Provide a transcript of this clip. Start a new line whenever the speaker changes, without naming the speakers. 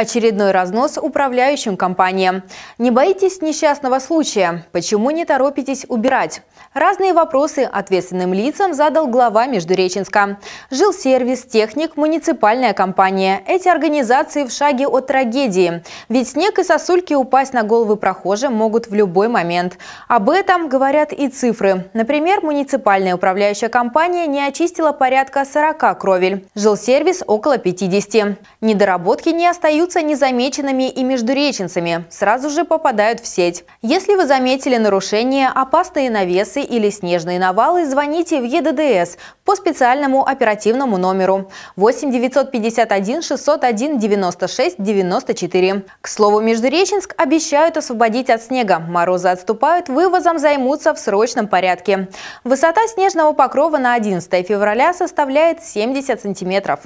Очередной разнос управляющим компаниям. Не боитесь несчастного случая? Почему не торопитесь убирать? Разные вопросы ответственным лицам задал глава Междуреченска. Жил сервис техник, муниципальная компания. Эти организации в шаге от трагедии. Ведь снег и сосульки упасть на головы прохожим могут в любой момент. Об этом говорят и цифры. Например, муниципальная управляющая компания не очистила порядка 40 кровель. Жил сервис около 50. Недоработки не остаются остаются незамеченными и междуреченцами, сразу же попадают в сеть. Если вы заметили нарушение, опасные навесы или снежные навалы, звоните в ЕДДС по специальному оперативному номеру 8 951 601 96 94. К слову, Междуреченск обещают освободить от снега. Морозы отступают, вывозом займутся в срочном порядке. Высота снежного покрова на 11 февраля составляет 70 сантиметров.